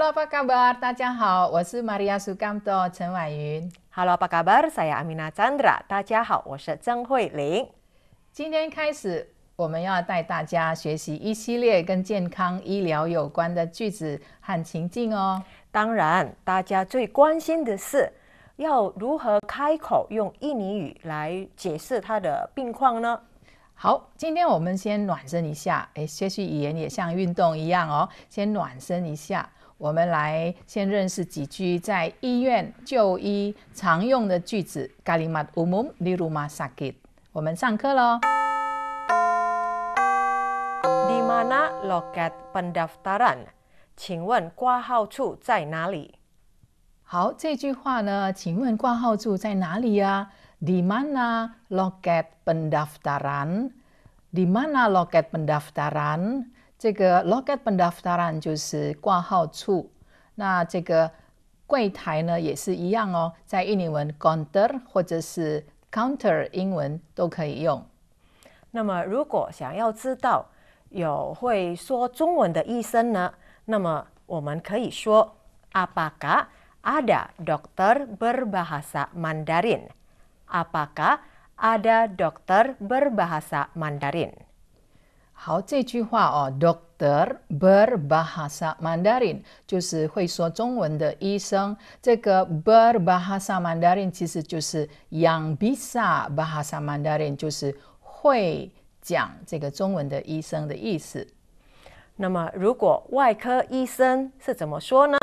Hello, apa kabar? 大家好，我是 Maria s u g a n t o 陈婉云。Hello, apa kabar? saya Amina Chandra。大家好，我是曾慧玲。今天开始，我们要带大家学习一系列跟健康医疗有关的句子和情境哦。当然，大家最关心的是要如何开口用印尼语来解释他的病况呢？好，今天我们先暖身一下。哎，学习语言也像运动一样哦，先暖身一下。我们来先认识几句在医院就医常用的句子。k a l i m a t umum di rumah sakit。我们上课喽。Di mana loket pendaftaran？请问挂号处在哪里？好，这句话呢？请问挂号处在哪里呀？Di mana loket pendaftaran？Di mana loket pendaftaran？这个 locket pendaftaran 就是挂号处，那这个柜台呢也是一样哦，在印尼文 counter 或者是 counter 英文都可以用。那么如果想要知道有会说中文的医生呢，那么我们可以说 apakah ada dokter berbahasa Mandarin？Apakah ada dokter berbahasa Mandarin？好，这句话哦，Doctor berbahasa Mandarin 就是会说中文的医生。这个 berbahasa Mandarin 其实就是 yang bisa bahasa Mandarin，就是会讲这个中文的医生的意思。那么，如果外科医生是怎么说呢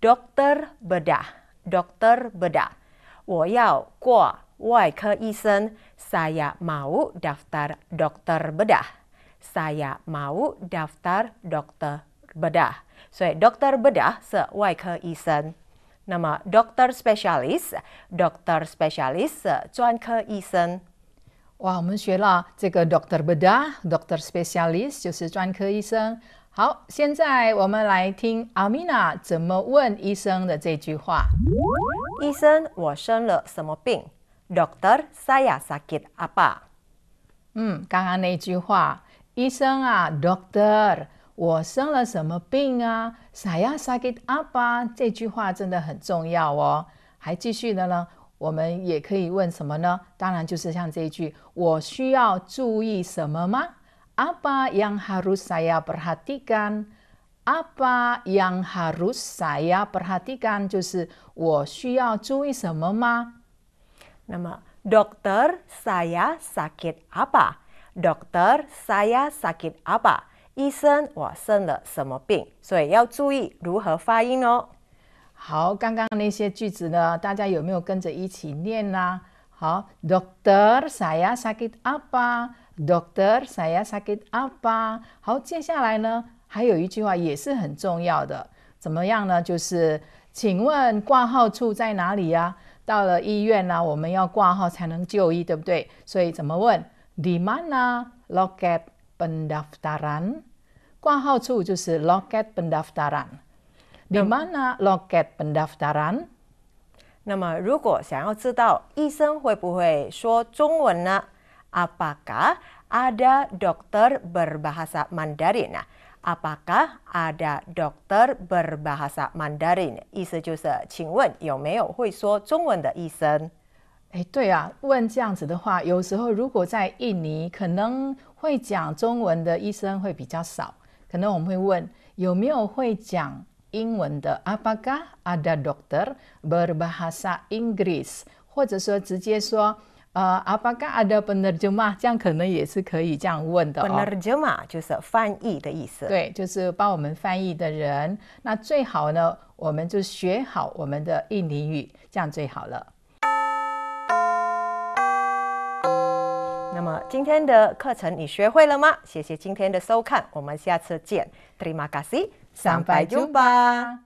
？Doctor bedah，Doctor bedah，我要挂外科医生，saya mau daftar Doctor bedah。saya mau daftar dokter bedah. So, dokter bedah nama dokter dokter spesialis, spesialis, se 是外科医生。那么 doctor specialist doctor specialist ini. doctor bedah doctor specialist 就是专科医生。好，现在我们来听阿米娜怎么问医生的这句话。医生，我生了什么病？Doctor, saya sakit apa？嗯，刚刚那句话。Hmm, 医生啊，Doctor，我生了什么病啊？Saya sakit apa？这句话真的很重要哦。还继续的呢，我们也可以问什么呢？当然就是像这一句，我需要注意什么吗？Apa yang harus saya perhatikan？Apa yang harus saya saya sakit apa？Doctor, saya sakit apa？医生，我生了什么病？所以要注意如何发音哦。好，刚刚那些句子呢，大家有没有跟着一起念呢？好，Doctor, saya sakit apa？Doctor, saya sakit apa？好，接下来呢，还有一句话也是很重要的，怎么样呢？就是，请问挂号处在哪里呀？到了医院呢，我们要挂号才能就医，对不对？所以怎么问？di mana loket pendaftaran? Kuahau cu loket pendaftaran. Di mana loket pendaftaran? 那么，如果想要知道医生会不会说中文呢？Apakah ada dokter berbahasa Mandarin apakah ada dokter berbahasa Mandarin？意思就是，请问有没有会说中文的医生？哎，对啊，问这样子的话，有时候如果在印尼可能会讲中文的医生会比较少，可能我们会问有没有会讲英文的 apaga ada dokter berbahasa Inggris，或者说直接说呃 apaga ada p e n e r j e m a 这样可能也是可以这样问的。p e n e r j e m a 就是翻译的意思，对，就是帮我们翻译的人。那最好呢，我们就学好我们的印尼语，这样最好了。那么今天的课程你学会了吗？谢谢今天的收看，我们下次见。t drīma kasi，三百九八。